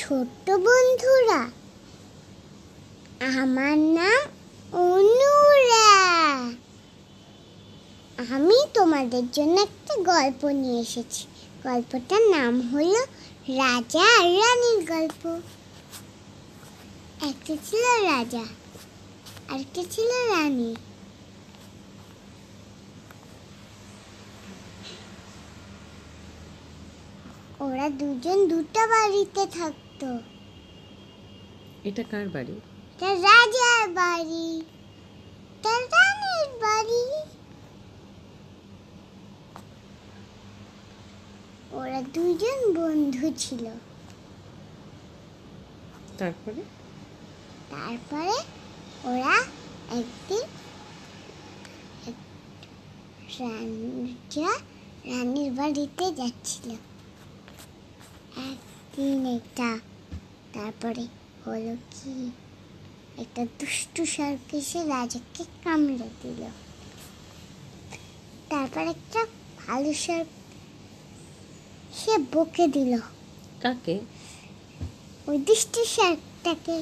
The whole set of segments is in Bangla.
ছোট্ট বন্ধুরা আমার নাম অনুরা আমি তোমাদের জন্য একটা গল্প নিয়ে এসেছি গল্পটার নাম হলো রাজা আর রানীর গল্প একটা ছিল রাজা আর একটা ছিল রানী ওরা দুজন দুটা বাড়িতে থাকত তো এটা কার বাড়ি রাজার বাড়ি রানীর বাড়ি ওরা দুজন বন্ধু ছিল তারপরে তারপরে ওরা একদিন রানীর বাড়িতে যাচ্ছিল একদিন একটা তারপরে হলো কি একটা দুষ্টু সার্প এসে রাজাকে কামড়ে দিল তারপর একটা ভালো সার্প সে বকে দিল কাকে ওই দুষ্টু সার্পটাকে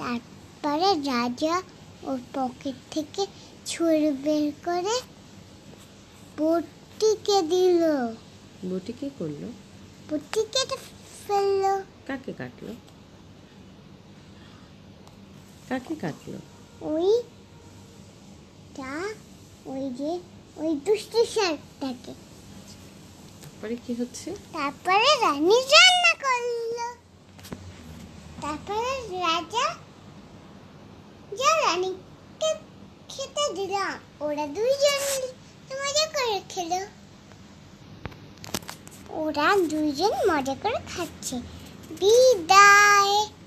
তারপরে রাজা ওর পকেট থেকে ছুরি বের করে বটিকে দিল বটিকে করলো বটিকে ফেললো কাকে কাটলো কাকে কাটলো ওই তা ওই যে ওই দুষ্টি তারপরে কি হচ্ছে তারপরে রানী রান্না করলো তারপরে রাজা যা রানীকে খেতে দিলাম ওরা দুইজন মজা করে খেলো ওরা দুইজন মজা করে খাচ্ছে বিদায়